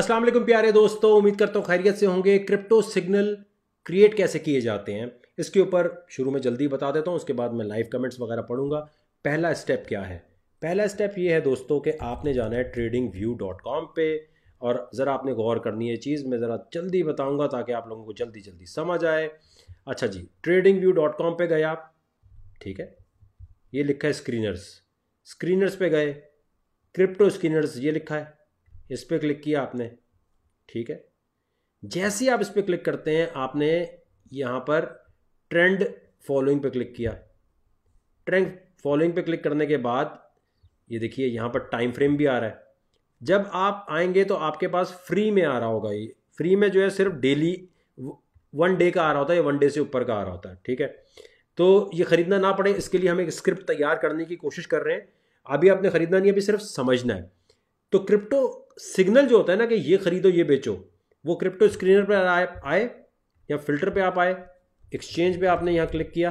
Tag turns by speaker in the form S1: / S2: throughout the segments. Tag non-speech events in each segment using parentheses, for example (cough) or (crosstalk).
S1: अस्सलाम वालेकुम प्यारे दोस्तों उम्मीद करता हूँ खैरियत से होंगे क्रिप्टो सिग्नल क्रिएट कैसे किए जाते हैं इसके ऊपर शुरू में जल्दी बता देता हूँ उसके बाद मैं लाइव कमेंट्स वगैरह पढ़ूंगा पहला स्टेप क्या है पहला स्टेप ये है दोस्तों कि आपने जाना है ट्रेडिंग व्यू डॉट कॉम पे और ज़रा आपने गौर करनी है चीज़ मैं ज़रा जल्दी बताऊँगा ताकि आप लोगों को जल्दी जल्दी समझ आए अच्छा जी ट्रेडिंग व्यू डॉट कॉम पर गए आप ठीक है ये लिखा है स्क्रीनर्स स्क्रीनर्स पे गए क्रिप्टो स्क्रीनर्स ये लिखा है इस पर क्लिक किया आपने ठीक है जैसे ही आप इस पर क्लिक करते हैं आपने यहाँ पर ट्रेंड फॉलोइंग पे क्लिक किया ट्रेंड फॉलोइंग पे क्लिक करने के बाद ये देखिए यहाँ पर टाइम फ्रेम भी आ रहा है जब आप आएंगे तो आपके पास फ्री में आ रहा होगा ये फ्री में जो है सिर्फ डेली वन डे का आ रहा होता है या वन डे से ऊपर का आ रहा होता है ठीक है तो ये ख़रीदना ना पड़े इसके लिए हम एक स्क्रिप्ट तैयार करने की कोशिश कर रहे हैं अभी आपने ख़रीदना नहीं अभी सिर्फ समझना है तो क्रिप्टो सिग्नल जो होता है ना कि ये खरीदो ये बेचो वो क्रिप्टो स्क्रीनर पर आए आए या फिल्टर पे आप आए एक्सचेंज पे आपने यहाँ क्लिक किया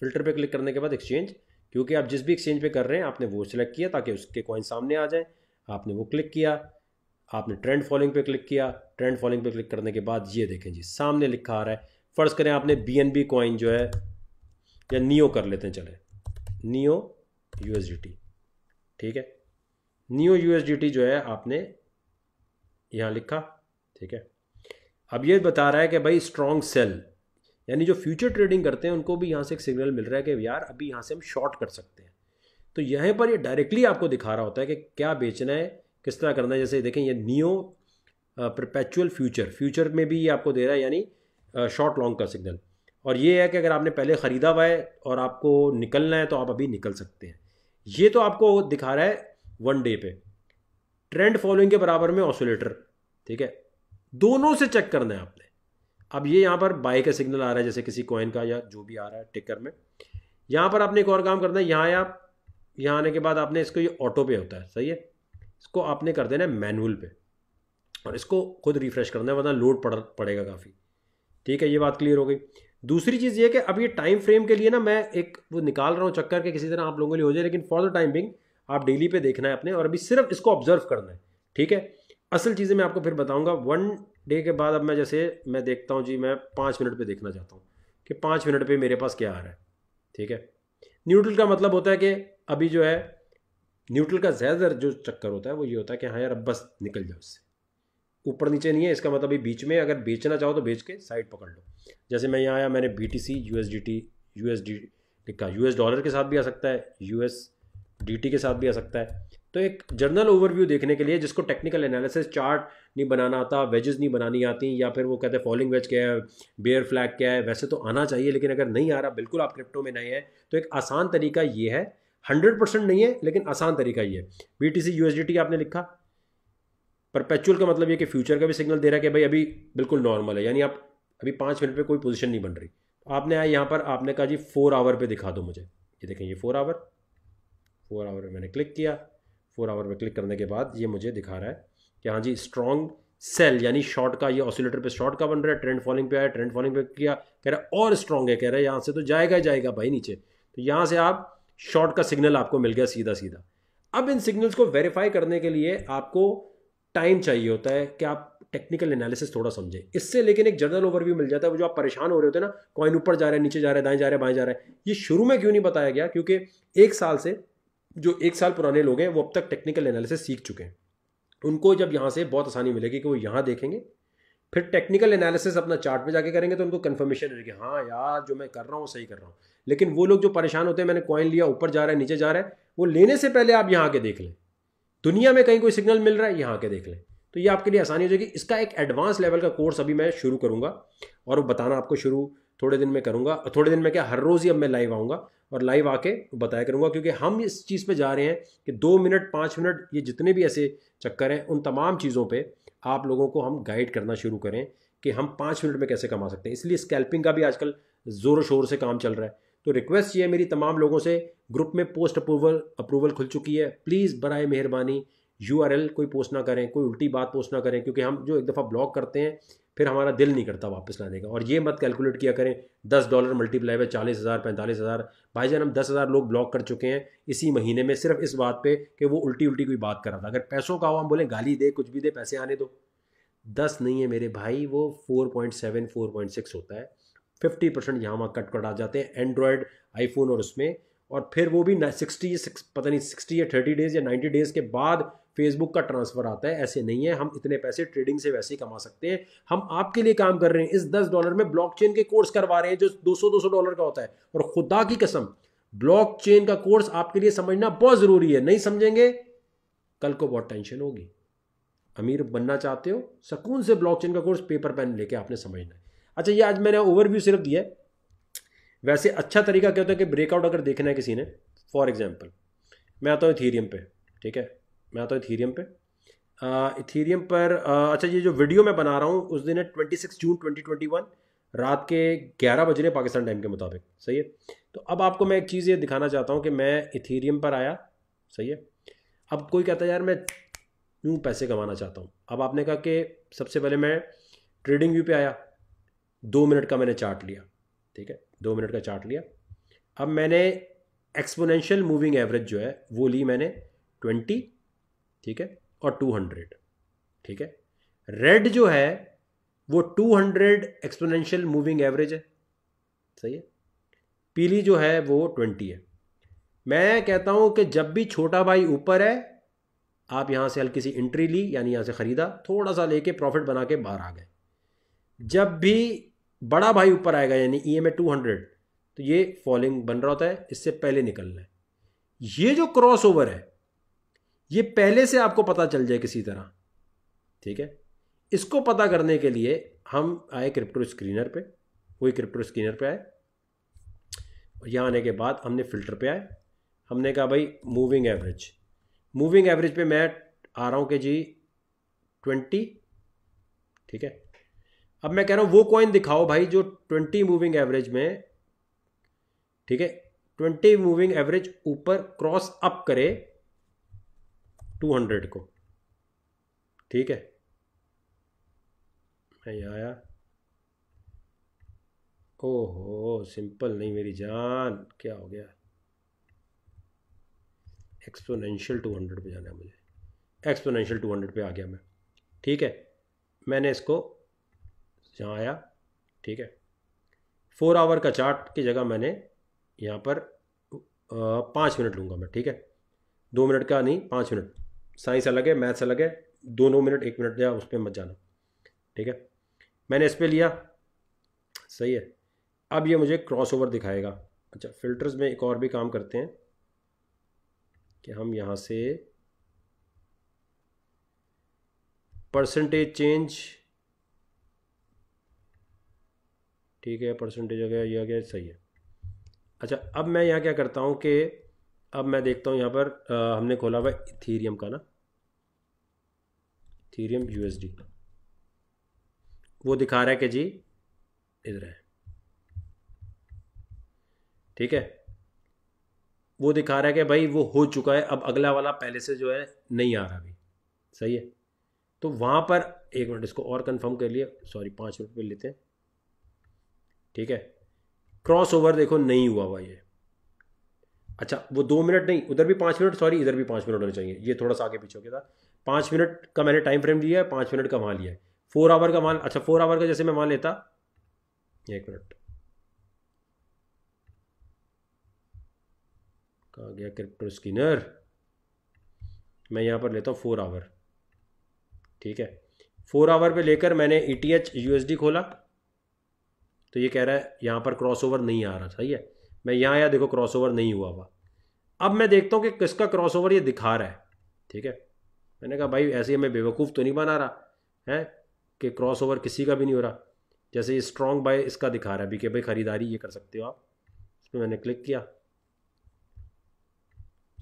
S1: फिल्टर पे क्लिक करने के बाद एक्सचेंज क्योंकि आप जिस भी एक्सचेंज पे कर रहे हैं आपने वो सिलेक्ट किया ताकि उसके कॉइन सामने आ जाए आपने वो क्लिक किया आपने ट्रेंड फॉलोइंग पे क्लिक किया ट्रेंड फॉलोइंग पे क्लिक करने के बाद ये देखें जी सामने लिखा आ रहा है फ़र्ज़ करें आपने बी एन बी कॉइन जो है या नियो कर लेते हैं चले नियो यू ठीक है न्यू यूएसडीटी जो है आपने यहाँ लिखा ठीक है अब ये बता रहा है कि भाई स्ट्रॉन्ग सेल यानी जो फ्यूचर ट्रेडिंग करते हैं उनको भी यहाँ से एक सिग्नल मिल रहा है कि यार अभी यहाँ से हम शॉर्ट कर सकते हैं तो यहाँ पर ये डायरेक्टली आपको दिखा रहा होता है कि क्या बेचना है किस तरह करना है जैसे देखें ये नियो प्रपैचुअल फ्यूचर फ्यूचर में भी ये आपको दे रहा है यानी शॉर्ट लॉन्ग का सिग्नल और ये है कि अगर आपने पहले ख़रीदा हुआ है और आपको निकलना है तो आप अभी निकल सकते हैं ये तो आपको दिखा रहा है वन डे पे ट्रेंड फॉलोइंग के बराबर में ऑसोलेटर ठीक है दोनों से चेक करना है आपने अब ये यहाँ पर बाय का सिग्नल आ रहा है जैसे किसी कॉइन का या जो भी आ रहा है टिकर में यहाँ पर आपने एक और काम करना है यहाँ आप यहाँ आने के बाद आपने इसको ये ऑटो पे होता है सही है इसको आपने कर देना है मैनुअल पे और इसको खुद रिफ्रेश करना है वरना लोड पड़ पड़ेगा काफ़ी ठीक है ये बात क्लियर हो गई दूसरी चीज़ ये कि अब ये टाइम फ्रेम के लिए ना मैं एक वो निकाल रहा हूँ चक्कर के किसी तरह आप लोगों के लिए हो जाए लेकिन फॉर द टाइम बिंग आप डेली पे देखना है अपने और अभी सिर्फ इसको ऑब्जर्व करना है ठीक है असल चीज़ें मैं आपको फिर बताऊंगा वन डे के बाद अब मैं जैसे मैं देखता हूँ जी मैं पाँच मिनट पे देखना चाहता हूँ कि पाँच मिनट पे मेरे पास क्या आ रहा है ठीक है न्यूट्रल का मतलब होता है कि अभी जो है न्यूट्रल का ज़्यादातर जो चक्कर होता है वो ये होता है कि हाँ यार अब बस निकल जाओ उससे ऊपर नीचे नहीं है इसका मतलब बीच में अगर बेचना चाहो तो बेच के साइड पकड़ लो जैसे मैं यहाँ आया मैंने B T C U S D T U S D लिखा यू एस डॉलर के साथ भी आ सकता है यू एस डी के साथ भी आ सकता है तो एक जर्नल ओवरव्यू देखने के लिए जिसको टेक्निकल एनालिसिस चार्ट नहीं बनाना आता वेजेस नहीं बनानी आती या फिर वो कहते हैं फॉलिंग वेज क्या है बेयर फ्लैग क्या है वैसे तो आना चाहिए लेकिन अगर नहीं आ रहा बिल्कुल आप क्रिप्टो में नहीं है तो एक आसान तरीका ये है हंड्रेड परसेंट नहीं है लेकिन आसान तरीका ये B T C U S D T आपने लिखा परपेचुअल का मतलब ये कि फ्यूचर का भी सिग्नल दे रहा है कि भाई अभी बिल्कुल नॉर्मल है यानी आप अभी पाँच मिनट पर कोई पोजिशन नहीं बन रही आपने आया यहाँ पर आपने कहा जी फोर आवर पर दिखा दो मुझे ये देखें ये फोर आवर फोर आवर में मैंने क्लिक किया फोर आवर में क्लिक करने के बाद ये मुझे दिखा रहा है कि हाँ जी स्ट्रॉन्ग सेल यानी शॉर्ट का ये ऑसिलेटर पे शॉर्ट का बन रहा है ट्रेंड फॉलिंग पे आया ट्रेंड फॉलिंग पे किया कह रहा है और स्ट्रॉन्ग है कह रहा है यहाँ से तो जाएगा ही जाएगा भाई नीचे तो यहाँ से आप शॉर्ट का सिग्नल आपको मिल गया सीधा सीधा अब इन सिग्नल्स को वेरीफाई करने के लिए आपको टाइम चाहिए होता है कि आप टेक्निकल एनालिसिस थोड़ा समझें इससे लेकिन एक जनरल ओवरव्यू मिल जाता है वो जो आप परेशान हो रहे होते हैं ना कॉइन ऊपर जा रहे हैं नीचे जा रहे हैं दाएं जा रहे हैं बाएं जा रहे हैं ये शुरू में क्यों नहीं बताया गया क्योंकि एक साल से जो एक साल पुराने लोग हैं वो अब तक टेक्निकल एनालिसिस सीख चुके हैं उनको जब यहाँ से बहुत आसानी मिलेगी कि वो यहाँ देखेंगे फिर टेक्निकल एनालिसिस अपना चार्ट पे जाके करेंगे तो उनको कन्फर्मेशन रहेगी हाँ यार जो मैं कर रहा हूँ सही कर रहा हूँ लेकिन वो लोग जो परेशान होते हैं मैंने कॉइन लिया ऊपर जा रहा है नीचे जा रहा है वो लेने से पहले आप यहाँ आके देख लें दुनिया में कहीं कोई सिग्नल मिल रहा है यहाँ आके देख लें तो ये आपके लिए आसानी हो जाएगी इसका एक एडवांस लेवल का कोर्स अभी मैं शुरू करूँगा और वो बताना आपको शुरू थोड़े दिन में करूँगा थोड़े दिन में क्या हर रोज़ ही अब मैं लाइव आऊँगा और लाइव आके बताया करूँगा क्योंकि हम इस चीज़ पे जा रहे हैं कि दो मिनट पाँच मिनट ये जितने भी ऐसे चक्कर हैं उन तमाम चीज़ों पे आप लोगों को हम गाइड करना शुरू करें कि हम पाँच मिनट में कैसे कमा सकते हैं इसलिए स्कैल्पिंग का भी आजकल ज़ोर शोर से काम चल रहा है तो रिक्वेस्ट ये है मेरी तमाम लोगों से ग्रुप में पोस्ट अप्रूवल अप्रूवल खुल चुकी है प्लीज़ बरए मेहरबानी यू कोई पोस्ट ना करें कोई उल्टी बात पोस्ट ना करें क्योंकि हम जो एक दफ़ा ब्लॉक करते हैं फिर हमारा दिल नहीं करता वापस लाने का और ये मत कैलकुलेट किया करें दस डॉलर मल्टीप्लाई बाय चालीस हज़ार पैंतालीस हज़ार भाई जान हम दस हज़ार लोग ब्लॉक कर चुके हैं इसी महीने में सिर्फ इस बात पे कि वो उल्टी उल्टी कोई बात कर रहा था अगर पैसों का हो हम बोलें गाली दे कुछ भी दे पैसे आने दो दस नहीं है मेरे भाई वो four point seven four point six होता है फिफ्टी परसेंट यहाँ वहाँ कट कट आ जाते हैं एंड्रॉयड आईफोन और उसमें और फिर वो भी सिक्सटी सिक्स पता नहीं सिक्सटी या थर्टी डेज़ या नाइन्टी डेज़ के बाद फेसबुक का ट्रांसफ़र आता है ऐसे नहीं है हम इतने पैसे ट्रेडिंग से वैसे ही कमा सकते हैं हम आपके लिए काम कर रहे हैं इस दस डॉलर में ब्लॉकचेन के कोर्स करवा रहे हैं जो दो सौ दो सौ डॉलर का होता है और खुदा की कसम ब्लॉकचेन का कोर्स आपके लिए समझना बहुत ज़रूरी है नहीं समझेंगे कल को बहुत टेंशन होगी अमीर बनना चाहते हो सकून से ब्लॉकचेन का कोर्स पेपर पेन लेके आपने समझना है अच्छा ये आज मैंने ओवरव्यू सिर्फ दिया है वैसे अच्छा तरीका क्या होता है कि ब्रेकआउट अगर देखना है किसी ने फॉर एग्जाम्पल मैं आता हूँ थीरियम पे ठीक है मैं आता हूँ इथीरियम पे इथीरियम पर आ, अच्छा ये जो वीडियो मैं बना रहा हूँ उस दिन है twenty six June twenty twenty one रात के ग्यारह बज रहे पाकिस्तान टाइम के मुताबिक सही है तो अब आपको मैं एक चीज़ ये दिखाना चाहता हूँ कि मैं इथीरियम पर आया सही है अब कोई कहता है यार मैं यूँ पैसे कमाना चाहता हूँ अब आपने कहा कि सबसे पहले मैं ट्रेडिंग व्यू पे आया दो मिनट का मैंने चार्ट लिया ठीक है दो मिनट का चार्ट लिया अब मैंने एक्सपोनेंशियल मूविंग एवरेज जो है वो ली मैंने ट्वेंटी ठीक है और 200 ठीक है रेड जो है वो 200 एक्सपोनेंशियल मूविंग एवरेज है सही है पीली जो है वो 20 है मैं कहता हूं कि जब भी छोटा भाई ऊपर है आप यहां से हल्की सी एंट्री ली यानी यहाँ से ख़रीदा थोड़ा सा लेके प्रॉफिट बना के बाहर आ गए जब भी बड़ा भाई ऊपर आएगा यानी E M A two hundred तो ये फॉलिंग बन रहा होता है इससे पहले निकलना है ये जो क्रॉस ओवर है ये पहले से आपको पता चल जाए किसी तरह ठीक है इसको पता करने के लिए हम आए क्रिप्टो स्क्रीनर पे वही क्रिप्टो स्क्रीनर पे आए और यहाँ आने के बाद हमने फ़िल्टर पे आए हमने कहा भाई मूविंग एवरेज मूविंग एवरेज पे मैं आ रहा हूँ कि जी ट्वेंटी ठीक है अब मैं कह रहा हूँ वो कॉइन दिखाओ भाई जो ट्वेंटी मूविंग एवरेज में ठीक है ट्वेंटी मूविंग एवरेज ऊपर क्रॉस अप करे टू हंड्रेड को ठीक है मैं यहाँ आया ओहो सिंपल नहीं मेरी जान क्या हो गया एक्सपोनेंशियल टू हंड्रेड पर जाना है मुझे एक्सपोनेंशियल टू हंड्रेड पर आ गया मैं ठीक है मैंने इसको यहाँ आया ठीक है फोर आवर का चार्ट की जगह मैंने यहाँ पर पाँच मिनट लूँगा मैं ठीक है दो मिनट का नहीं पाँच मिनट साइंस अलग है मैथ्स अलग है दोनों मिनट एक मिनट या उस पर मत जाना ठीक है मैंने इस पर लिया सही है अब ये मुझे क्रॉस ओवर दिखाएगा अच्छा फिल्टर्स में एक और भी काम करते हैं कि हम यहाँ से परसेंटेज चेंज ठीक है परसेंटेज आ गया ये आ गया सही है अच्छा अब मैं यहाँ क्या करता हूँ कि अब मैं देखता हूँ यहाँ पर आ, हमने खोला हुआ थीरियम का ना थीरियम यूएसडी वो दिखा रहा है कि जी इधर है ठीक है वो दिखा रहा है कि भाई वो हो चुका है अब अगला वाला पहले से जो है नहीं आ रहा अभी सही है तो वहां पर एक मिनट इसको और कंफर्म कर लिया सॉरी पांच मिनट पर लेते हैं ठीक है क्रॉस ओवर देखो नहीं हुआ हुआ ये अच्छा वो दो मिनट नहीं उधर भी पांच मिनट सॉरी इधर भी पांच मिनट होने चाहिए ये थोड़ा सा आगे पीछे हो गया था पाँच मिनट का मैंने टाइम फ्रेम दिया है पाँच मिनट का वहाँ लिया है फोर आवर का मान अच्छा फोर आवर का जैसे मैं मान लेता एक मिनट कहा गया क्रिप्टो स्किनर मैं यहाँ पर लेता हूँ फोर आवर ठीक है फोर आवर पे लेकर मैंने E T H U S D खोला तो ये कह रहा है यहाँ पर क्रॉस ओवर नहीं आ रहा सही है मैं यहाँ आया देखो क्रॉस ओवर नहीं हुआ हुआ अब मैं देखता हूँ कि किसका क्रॉस ओवर ये दिखा रहा है ठीक है मैंने कहा भाई ऐसे हमें बेवकूफ़ तो नहीं बना रहा है कि क्रॉस ओवर किसी का भी नहीं हो रहा जैसे ये स्ट्रॉन्ग बाय इसका दिखा रहा है अभी कि भाई ख़रीदारी ये कर सकते हो आप पर मैंने क्लिक किया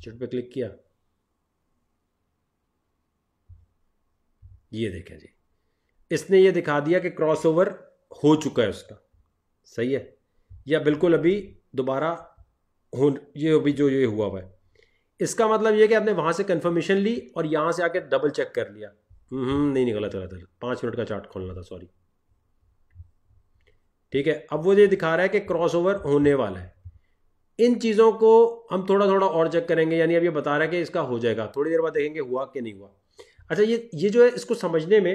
S1: चिट पे क्लिक किया ये देखें जी इसने ये दिखा दिया कि क्रॉसओवर हो चुका है उसका सही है या बिल्कुल अभी दोबारा हो ये अभी जो ये हुआ हुआ है इसका मतलब ये कि आपने वहाँ से कंफर्मेशन ली और यहाँ से आके डबल चेक कर लिया नहीं हम्म, नहीं निकला गलत गलत पाँच मिनट का चार्ट खोलना था सॉरी ठीक है अब वो ये दिखा रहा है कि क्रॉसओवर होने वाला है इन चीज़ों को हम थोड़ा थोड़ा और चेक करेंगे यानी अब ये बता रहा है कि इसका हो जाएगा थोड़ी देर बाद देखेंगे हुआ कि नहीं हुआ अच्छा ये ये जो है इसको समझने में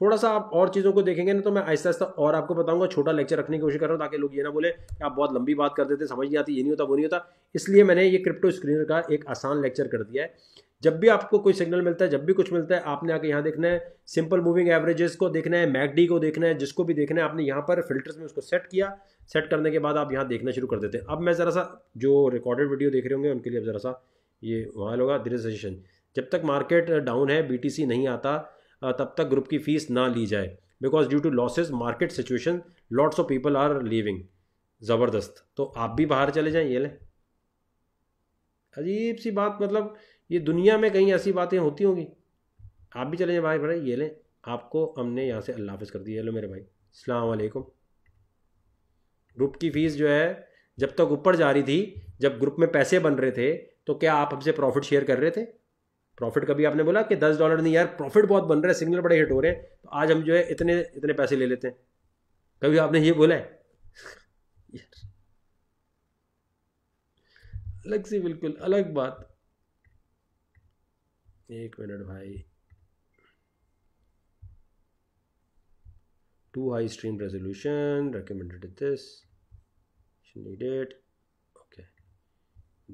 S1: थोड़ा सा आप और चीज़ों को देखेंगे ना तो मैं आहिस्ता आहिस्ता और आपको बताऊंगा छोटा लेक्चर रखने की कोशिश कर रहा हूँ ताकि लोग ये ना बोले कि आप बहुत लंबी बात कर देते समझ नहीं आती ये नहीं होता वो नहीं होता इसलिए मैंने ये क्रिप्टो स्क्रीनर का एक आसान लेक्चर कर दिया है जब भी आपको कोई सिग्नल मिलता है जब भी कुछ मिलता है आपने आके यहाँ देखना है सिंपल मूविंग एवरेजेस को देखना है मैकडी को देखना है जिसको भी देखना है आपने यहाँ पर फिल्टर्स में उसको सेट किया सेट करने के बाद आप यहाँ देखना शुरू कर देते हैं अब मैं ज़रा सा जो रिकॉर्डेड वीडियो देख रहे होंगे उनके लिए अब ज़रा सा ये वहाँ होगा धीरे सजेशन जब तक मार्केट डाउन है बी नहीं आता तब तक ग्रुप की फीस ना ली जाए because due to losses market situation lots of people are living ज़बरदस्त तो आप भी बाहर चले जाएं ये ले अजीब सी बात मतलब ये दुनिया में कहीं ऐसी बातें होती होंगी आप भी चले जाएं भाई भाई ये लें आपको हमने यहाँ से अल्लाह हाफ़ कर दिया हेलो मेरे भाई अलैक्म ग्रुप की फ़ीस जो है जब तक ऊपर जा रही थी जब ग्रुप में पैसे बन रहे थे तो क्या आप हमसे प्रॉफिट शेयर कर रहे थे प्रॉफिट कभी आपने बोला कि दस डॉलर नहीं यार प्रॉफिट बहुत बन रहा है सिग्नल बड़े हिट हो रहे हैं तो आज हम जो है इतने इतने पैसे ले लेते हैं कभी आपने ये बोला है (laughs) अलग सी बिल्कुल अलग बात एक मिनट भाई two high stream resolution recommended this need it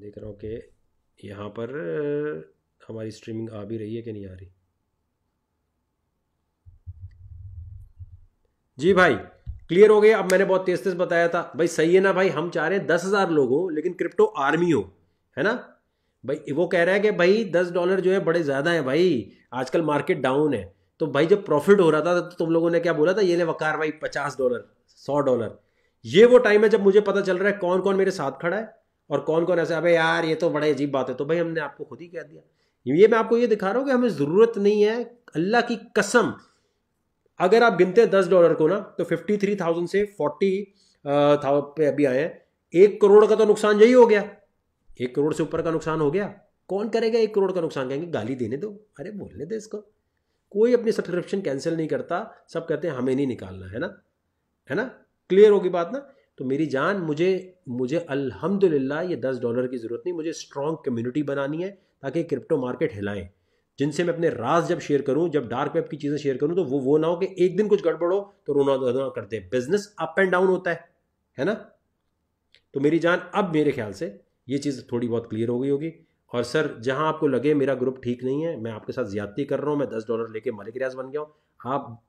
S1: देख रहा हूँ कि यहाँ पर हमारी स्ट्रीमिंग आ भी रही है कि नहीं आ रही जी भाई क्लियर हो गया अब मैंने बहुत तेज तेज बताया था भाई सही है ना भाई हम चाह रहे हैं दस हजार लोग हों लेकिन क्रिप्टो आर्मी हो है ना भाई वो कह रहा है कि भाई दस डॉलर जो है बड़े ज़्यादा है भाई आजकल मार्केट डाउन है तो भाई जब प्रॉफिट हो रहा था तो तुम लोगों ने क्या बोला था ये ले वकार भाई पचास डॉलर सौ डॉलर ये वो टाइम है जब मुझे पता चल रहा है कौन कौन मेरे साथ खड़ा है और कौन कौन ऐसा अबे यार ये तो बड़े अजीब बात है तो भाई हमने आपको खुद ही कह दिया ये मैं आपको ये दिखा रहा हूँ कि हमें ज़रूरत नहीं है अल्लाह की कसम अगर आप गिनते हैं दस डॉलर को ना तो फिफ्टी थ्री थाउजेंड से फोर्टी पे अभी आए हैं एक करोड़ का तो नुकसान यही हो गया एक करोड़ से ऊपर का नुकसान हो गया कौन करेगा एक करोड़ का नुकसान कहेंगे गाली देने दो अरे बोलने दे इसको कोई अपनी सब्सक्रिप्शन कैंसिल नहीं करता सब कहते हैं हमें नहीं निकालना है ना है ना क्लियर होगी बात ना तो मेरी जान मुझे मुझे अल्हम्दुलिल्लाह ये दस डॉलर की ज़रूरत नहीं मुझे स्ट्रॉन्ग कम्युनिटी बनानी है ताकि क्रिप्टो मार्केट हिलाएं जिनसे मैं अपने राज जब शेयर करूं जब डार्क वेब की चीज़ें शेयर करूं तो वो वो ना हो कि एक दिन कुछ गड़बड़ो तो रोना धोना करते बिजनेस अप एंड डाउन होता है है ना तो मेरी जान अब मेरे ख्याल से ये चीज़ थोड़ी बहुत क्लियर हो गई होगी और सर जहाँ आपको लगे मेरा ग्रुप ठीक नहीं है मैं आपके साथ ज्यादती कर रहा हूँ मैं दस डॉलर लेके मालिक रियाज बन गया हूँ आप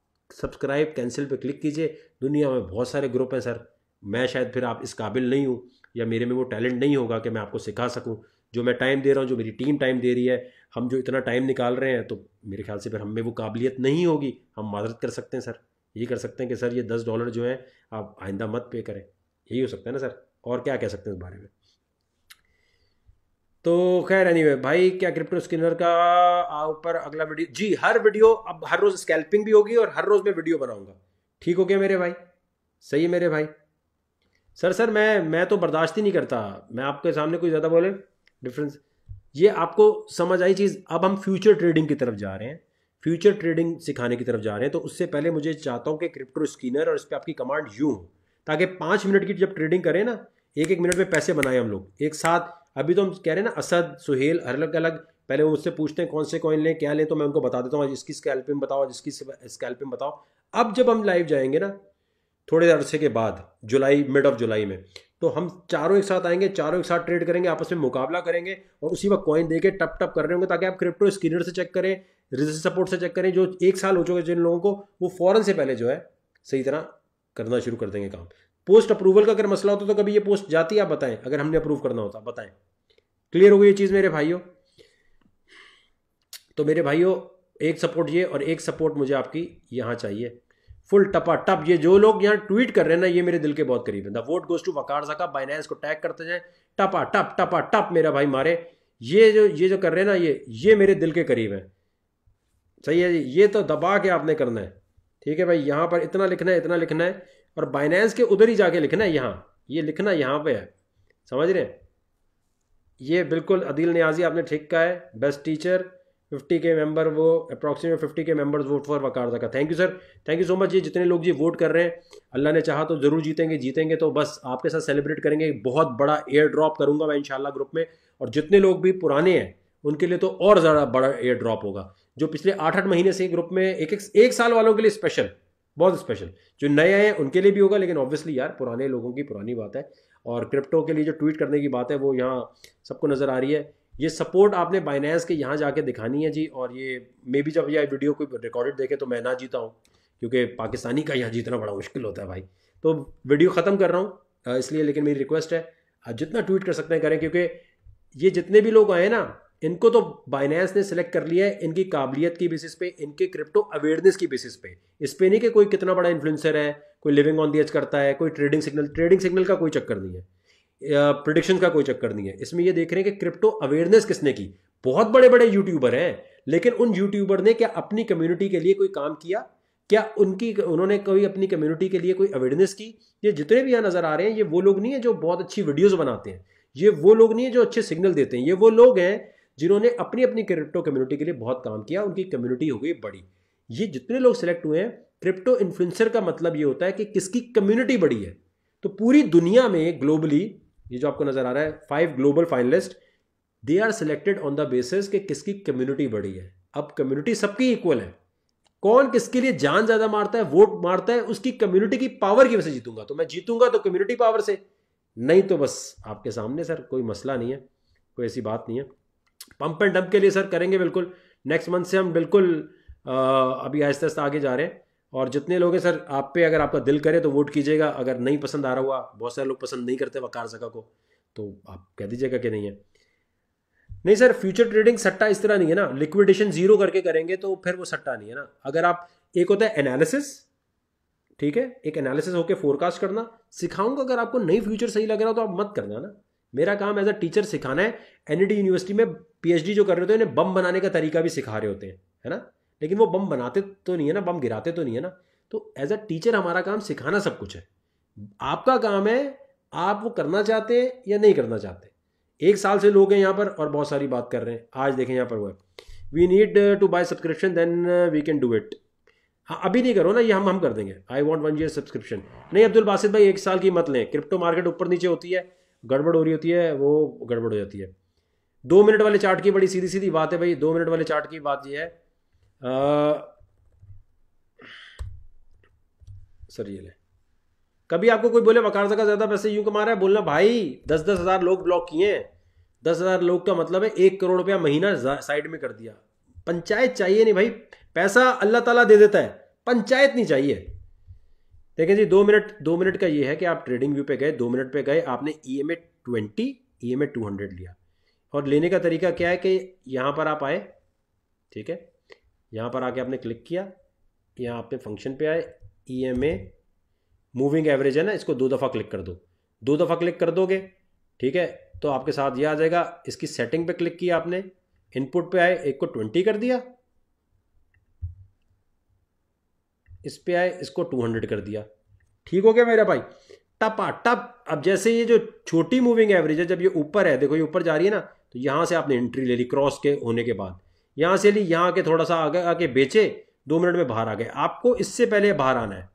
S1: सब्सक्राइब कैंसिल पे क्लिक कीजिए दुनिया में बहुत सारे ग्रुप हैं सर मैं शायद फिर आप इस काबिल नहीं हूँ या मेरे में वो टैलेंट नहीं होगा कि मैं आपको सिखा सकूँ जो मैं टाइम दे रहा हूँ जो मेरी टीम टाइम दे रही है हम जो इतना टाइम निकाल रहे हैं तो मेरे ख्याल से फिर हम में वो काबिलियत नहीं होगी हम माजरत कर सकते हैं सर ये कर सकते हैं कि सर ये दस डॉलर जो है आप आइंदा मत पे करें यही हो सकता है ना सर और क्या कह सकते हैं इस बारे में तो खैर एनी anyway, भाई क्या क्रिप्टो स्किनर का ऊपर अगला वीडियो जी हर वीडियो अब हर रोज़ स्कैल्पिंग भी होगी और हर रोज़ मैं वीडियो बनाऊंगा ठीक हो गया मेरे भाई सही है मेरे भाई सर सर मैं मैं तो बर्दाश्त ही नहीं करता मैं आपके सामने कोई ज़्यादा बोले डिफरेंस ये आपको समझ आई चीज़ अब हम फ्यूचर ट्रेडिंग की तरफ जा रहे हैं फ्यूचर ट्रेडिंग सिखाने की तरफ जा रहे हैं तो उससे पहले मुझे चाहता हूँ कि क्रिप्टो स्किनर और इस पर आपकी कमांड यू हो ताकि पाँच मिनट की जब ट्रेडिंग करें ना एक एक मिनट में पैसे बनाए हम लोग एक साथ अभी तो हम कह रहे हैं ना असद सुहेल हर अलग अलग पहले वो मुझसे पूछते हैं कौन से कॉइन लें क्या लें तो मैं उनको बता देता हूँ आज इसकी स्कैल्पिंग बताओ आज इसकी स्कैल्पिंग बताओ अब जब हम लाइव जाएंगे ना थोड़े अरसे के बाद जुलाई मिड ऑफ जुलाई में तो हम चारों एक साथ आएंगे चारों एक साथ ट्रेड करेंगे आपस में मुकाबला करेंगे और उसी वक्त कॉइन देके टप टप कर रहे होंगे ताकि आप क्रिप्टो स्क्रीनर से चेक करें रिजर्व सपोर्ट से चेक करें जो एक साल हो चुके जिन लोगों को वो फ़ौरन से पहले जो है सही तरह करना शुरू कर देंगे काम पोस्ट अप्रूवल का अगर मसला होता तो, तो कभी ये पोस्ट जाती है आप बताएं अगर हमने अप्रूव करना होता बताएं क्लियर हो गई ये चीज़ मेरे भाइयों तो मेरे भाइयों एक सपोर्ट ये और एक सपोर्ट मुझे आपकी यहाँ चाहिए फुल टपा टप ये जो लोग यहाँ ट्वीट कर रहे हैं ना ये मेरे दिल के बहुत करीब है the vote goes to Waqar Zaka Binance को टैग करते जाए टपा टप टपा टप मेरा भाई मारे ये जो ये जो कर रहे हैं ना ये ये मेरे दिल के करीब है सही है जी ये तो दबा के आपने करना है ठीक है भाई यहाँ पर इतना लिखना है इतना लिखना है और बाइनेंस के उधर ही जाके लिखना है यहाँ ये लिखना यहाँ पे है समझ रहे हैं ये बिल्कुल अदील न्याजी आपने ठीक कहा है best teacher fifty K member वो approximate fifty K members vote for Waqar का thank you sir thank you so much ji जितने लोग जी वोट कर रहे हैं अल्लाह ने चाहा तो ज़रूर जीतेंगे जीतेंगे तो बस आपके साथ सेलिब्रेट करेंगे बहुत बड़ा एयर ड्रॉप करूंगा मैं इनशाला ग्रुप में और जितने लोग भी पुराने हैं उनके लिए तो और ज़्यादा बड़ा एयर ड्रॉप होगा जो पिछले आठ आठ महीने से ग्रुप में एक एक एक साल वालों के लिए स्पेशल बहुत स्पेशल जो नए आए हैं उनके लिए भी होगा लेकिन ऑब्वियसली यार पुराने लोगों की पुरानी बात है और क्रिप्टो के लिए जो ट्वीट करने की बात है वो यहाँ सबको नज़र आ रही है ये सपोर्ट आपने बाइनेंस के यहाँ जाके दिखानी है जी और ये मे बी जब यह वीडियो कोई रिकॉर्डेड देखे तो मैं ना जीता हूँ क्योंकि पाकिस्तानी का यहाँ जीतना बड़ा मुश्किल होता है भाई तो वीडियो ख़त्म कर रहा हूँ इसलिए लेकिन मेरी रिक्वेस्ट है आप जितना ट्वीट कर सकते हैं करें क्योंकि ये जितने भी लोग आए ना इनको तो बाइनेंस ने सिलेक्ट कर लिया है इनकी काबिलियत की बेसिस पे इनके क्रिप्टो अवेयरनेस की बेसिस पे इस पर नहीं कि कोई कितना बड़ा इन्फ्लुएंसर है कोई लिविंग ऑन दी एज करता है कोई ट्रेडिंग सिग्नल ट्रेडिंग सिग्नल का कोई चक्कर नहीं है प्रडिक्शन का कोई चक्कर नहीं है इसमें ये देख रहे हैं कि क्रिप्टो अवेयरनेस किसने की बहुत बड़े बड़े यूट्यूबर हैं लेकिन उन यूट्यूबर ने क्या अपनी कम्युनिटी के लिए कोई काम किया क्या उनकी उन्होंने कोई अपनी कम्युनिटी के लिए कोई अवेयरनेस की ये जितने भी यहाँ नजर आ रहे हैं ये वो लोग नहीं है जो बहुत अच्छी वीडियोज बनाते हैं ये वो लोग नहीं है जो अच्छे सिग्नल देते हैं ये वो लोग हैं जिन्होंने अपनी अपनी क्रिप्टो कम्युनिटी के लिए बहुत काम किया उनकी कम्युनिटी हो गई बड़ी ये जितने लोग सिलेक्ट हुए हैं क्रिप्टो इन्फ्लुएंसर का मतलब ये होता है कि किसकी कम्युनिटी बड़ी है तो पूरी दुनिया में ग्लोबली ये जो आपको नज़र आ रहा है five global finalist they are selected on the basis कि किसकी कम्युनिटी बड़ी है अब कम्युनिटी सबकी इक्वल है कौन किसके लिए जान ज़्यादा मारता है वोट मारता है उसकी कम्युनिटी की पावर की वजह से जीतूंगा तो मैं जीतूंगा तो कम्युनिटी पावर से नहीं तो बस आपके सामने सर कोई मसला नहीं है कोई ऐसी बात नहीं है पंप एंड डंप के लिए सर करेंगे बिल्कुल नेक्स्ट मंथ से हम बिल्कुल आ, अभी आहिस्ता आहिस्ता आगे जा रहे हैं और जितने लोग हैं सर आप पे अगर आपका दिल करे तो वोट कीजिएगा अगर नहीं पसंद आ रहा हुआ बहुत सारे लोग पसंद नहीं करते वकार जगह को तो आप कह दीजिएगा कि नहीं है नहीं सर फ्यूचर ट्रेडिंग सट्टा इस तरह नहीं है ना लिक्विडेशन जीरो करके करेंगे तो फिर वो सट्टा नहीं है ना अगर आप एक होता है एनालिसिस ठीक है एक एनालिसिस होके फोरकास्ट करना सिखाऊंगा अगर आपको नई फ्यूचर सही लग रहा तो आप मत करना ना मेरा काम एज अ टीचर सिखाना है एनईडी यूनिवर्सिटी में पीएचडी जो कर रहे होते हैं उन्हें बम बनाने का तरीका भी सिखा रहे होते हैं है ना लेकिन वो बम बनाते तो नहीं है ना बम गिराते तो नहीं है ना तो एज अ टीचर हमारा काम सिखाना सब कुछ है आपका काम है आप वो करना चाहते हैं या नहीं करना चाहते एक साल से लोग हैं यहाँ पर और बहुत सारी बात कर रहे हैं आज देखें यहाँ पर वो है we need to buy subscription then we can do it हाँ अभी नहीं करो ना ये हम हम कर देंगे I want one year subscription नहीं अब्दुल बासित भाई एक साल की मत लें क्रिप्टो मार्केट ऊपर नीचे होती है गड़बड़ हो रही होती है वो गड़बड़ हो जाती है दो मिनट वाले चार्ट की बड़ी सीधी सीधी बात है भाई दो मिनट वाले चार्ट की बात यह है सर ये ले कभी आपको कोई बोले वकारजा का ज़्यादा पैसे यूं कमा रहा है बोलना भाई दस दस हज़ार लोग ब्लॉक किए हैं दस हज़ार लोग का मतलब है एक करोड़ रुपया महीना साइड में कर दिया पंचायत चाहिए नहीं भाई पैसा अल्लाह ताला दे देता है पंचायत नहीं चाहिए देखें जी दो मिनट दो मिनट का ये है कि आप ट्रेडिंग व्यू पे गए दो मिनट पे गए आपने E M A twenty E M A two hundred लिया और लेने का तरीका क्या है कि यहाँ पर आप आए ठीक है यहाँ पर आके आपने क्लिक किया यहाँ पे फंक्शन पे आए E M A moving average है ना इसको दो दफ़ा क्लिक कर दो दो दफ़ा क्लिक कर दोगे ठीक है तो आपके साथ ये आ जाएगा इसकी सेटिंग पे क्लिक किया आपने इनपुट पे आए एक को ट्वेंटी कर दिया इस पे आए इसको टू हंड्रेड कर दिया ठीक हो गया मेरा भाई टप आ टप अब जैसे ये जो छोटी मूविंग एवरेज है जब ये ऊपर है देखो ये ऊपर जा रही है ना तो यहाँ से आपने एंट्री ले ली क्रॉस के होने के बाद यहाँ से ली यहाँ आके थोड़ा सा आगे आके बेचे दो मिनट में बाहर आ गए आपको इससे पहले बाहर आना है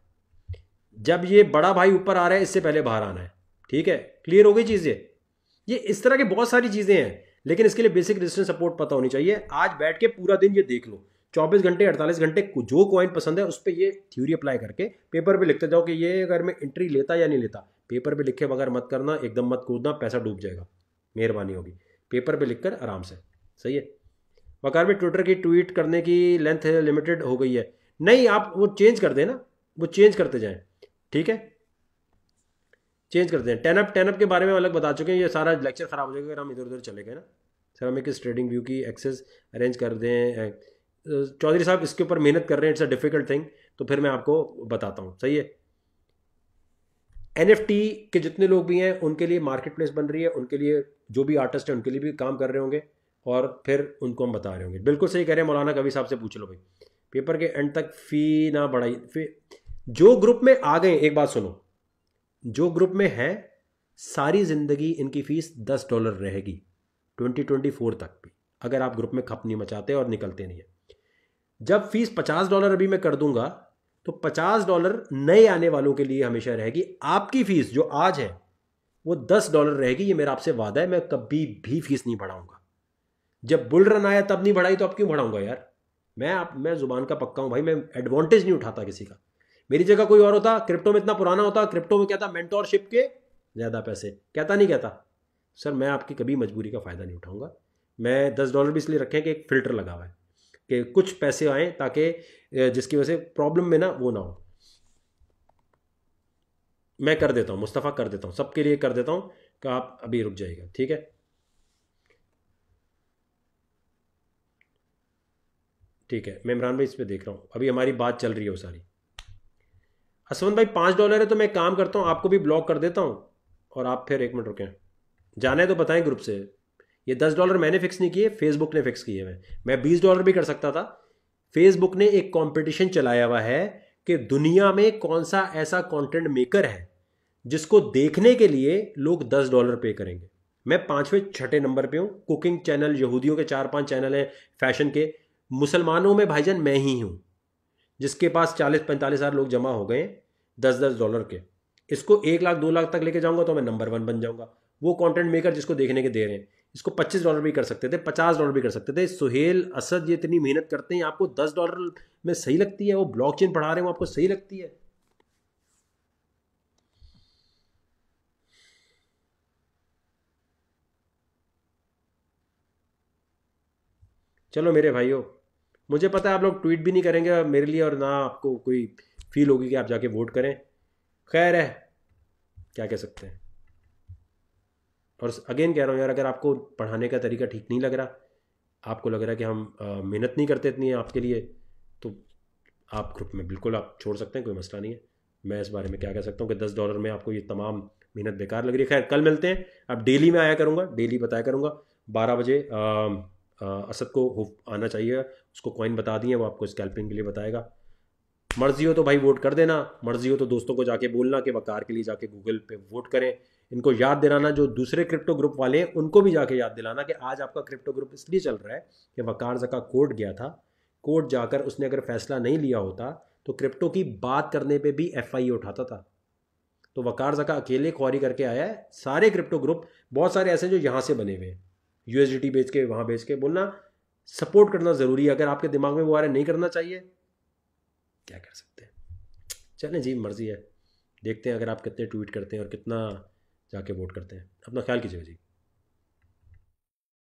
S1: जब ये बड़ा भाई ऊपर आ रहा है इससे पहले बाहर आना है ठीक है क्लियर हो गई चीज़ें ये इस तरह की बहुत सारी चीज़ें हैं लेकिन इसके लिए बेसिक रेजिस्टेंस सपोर्ट पता होनी चाहिए आज बैठ के पूरा दिन ये देख लो 24 घंटे 48 घंटे जो कॉइन पसंद है उस पर ये थ्योरी अप्लाई करके पेपर पे लिखते जाओ कि ये अगर मैं एंट्री लेता या नहीं लेता पेपर पे लिखे बगैर मत करना एकदम मत कूदना पैसा डूब जाएगा मेहरबानी होगी पेपर पे लिख कर आराम से सही है वकार भी ट्विटर की ट्वीट करने की लेंथ लिमिटेड हो गई है नहीं आप वो चेंज कर देना वो चेंज करते जाएं ठीक है चेंज करते हैं टेनअप टेनअप के बारे में अलग बता चुके हैं ये सारा लेक्चर ख़राब हो जाएगा अगर हम इधर उधर चले गए ना सर हम एक इस ट्रेडिंग व्यू की एक्सेस अरेंज कर दें चौधरी साहब इसके ऊपर मेहनत कर रहे हैं इट्स अ डिफिकल्ट थिंग तो फिर मैं आपको बताता हूँ सही है एन के जितने लोग भी हैं उनके लिए मार्केट प्लेस बन रही है उनके लिए जो भी आर्टिस्ट हैं उनके लिए भी काम कर रहे होंगे और फिर उनको हम बता रहे होंगे बिल्कुल सही कह रहे हैं मौलाना कवि साहब से पूछ लो भाई पेपर के एंड तक फ़ी ना बढ़ाई फी जो ग्रुप में आ गए एक बात सुनो जो ग्रुप में है सारी ज़िंदगी इनकी फ़ीस दस डॉलर रहेगी ट्वेंटी ट्वेंटी फोर तक भी अगर आप ग्रुप में खप नहीं मचाते और निकलते नहीं है जब फीस पचास डॉलर अभी मैं कर दूंगा तो पचास डॉलर नए आने वालों के लिए हमेशा रहेगी आपकी फ़ीस जो आज है वो दस डॉलर रहेगी ये मेरा आपसे वादा है मैं कभी भी फीस नहीं बढ़ाऊंगा जब बुल रन आया तब नहीं बढ़ाई तो अब क्यों बढ़ाऊंगा यार मैं आप मैं जुबान का पक्का हूँ भाई मैं एडवांटेज नहीं उठाता किसी का मेरी जगह कोई और होता क्रिप्टो में इतना पुराना होता क्रिप्टो में कहता मेंटोरशिप के ज़्यादा पैसे कहता नहीं कहता सर मैं आपकी कभी मजबूरी का फ़ायदा नहीं उठाऊंगा मैं दस डॉलर भी इसलिए रखें कि एक फ़िल्टर लगा हुआ है कि कुछ पैसे आए ताकि जिसकी वजह से प्रॉब्लम में ना वो ना हो मैं कर देता हूँ मुस्तफ़ा कर देता हूँ सबके लिए कर देता हूँ कि आप अभी रुक जाइएगा ठीक है ठीक है मैं इमरान भाई इस पर देख रहा हूँ अभी हमारी बात चल रही है वो सारी हसवंत भाई पाँच डॉलर है तो मैं काम करता हूँ आपको भी ब्लॉक कर देता हूँ और आप फिर एक मिनट रुकें जाना है तो बताएं ग्रुप से ये दस डॉलर मैंने फिक्स नहीं किए फेसबुक ने फिक्स किए मैं मैं बीस डॉलर भी कर सकता था फेसबुक ने एक कॉम्पिटिशन चलाया हुआ है कि दुनिया में कौन सा ऐसा कॉन्टेंट मेकर है जिसको देखने के लिए लोग दस डॉलर पे करेंगे मैं पांचवें छठे नंबर पे हूँ कुकिंग चैनल यहूदियों के चार पांच चैनल हैं फैशन के मुसलमानों में भाईजान मैं ही हूँ जिसके पास चालीस पैंतालीस हज़ार लोग जमा हो गए दस दस डॉलर के इसको एक लाख दो लाख तक लेके जाऊंगा तो मैं नंबर वन बन जाऊंगा वो कंटेंट मेकर जिसको देखने के दे रहे हैं इसको पच्चीस डॉलर भी कर सकते थे पचास डॉलर भी कर सकते थे सुहेल असद ये इतनी मेहनत करते हैं आपको दस डॉलर में सही लगती है वो चेन पढ़ा रहे हैं आपको सही लगती है चलो मेरे भाइयों मुझे पता है आप लोग ट्वीट भी नहीं करेंगे मेरे लिए और ना आपको कोई फील होगी कि आप जाके वोट करें खैर है क्या कह सकते हैं और अगेन कह रहा हूँ यार अगर आपको पढ़ाने का तरीका ठीक नहीं लग रहा आपको लग रहा है कि हम मेहनत नहीं करते इतनी आपके लिए तो आप ग्रुप में बिल्कुल आप छोड़ सकते हैं कोई मसला नहीं है मैं इस बारे में क्या कह सकता हूँ कि दस डॉलर में आपको ये तमाम मेहनत बेकार लग रही है खैर कल मिलते हैं अब डेली में आया करूँगा डेली बताया करूँगा बारह बजे असद को आना चाहिए उसको कॉइन बता दिए वो आपको स्कैल्पिंग के लिए बताएगा मर्जी हो तो भाई वोट कर देना मर्जी हो तो दोस्तों को जाके बोलना कि वकार के लिए जाके गूगल पे वोट करें इनको याद दिलाना जो दूसरे क्रिप्टो ग्रुप वाले हैं उनको भी जाके याद दिलाना कि आज आपका क्रिप्टो ग्रुप इसलिए चल रहा है कि वकार जका कोर्ट गया था कोर्ट जाकर उसने अगर फैसला नहीं लिया होता तो क्रिप्टो की बात करने पर भी एफ उठाता था तो वकार जका अकेले क्वारी करके आया है सारे क्रिप्टो ग्रुप बहुत सारे ऐसे जो यहाँ से बने हुए हैं यूएसडीटी बेच के वहाँ बेच के बोलना सपोर्ट करना ज़रूरी है अगर आपके दिमाग में वो आ रहा नहीं करना चाहिए क्या कर सकते हैं चलें जी मर्ज़ी है देखते हैं अगर आप कितने ट्वीट करते हैं और कितना जाके वोट करते हैं अपना ख्याल कीजिएगा जी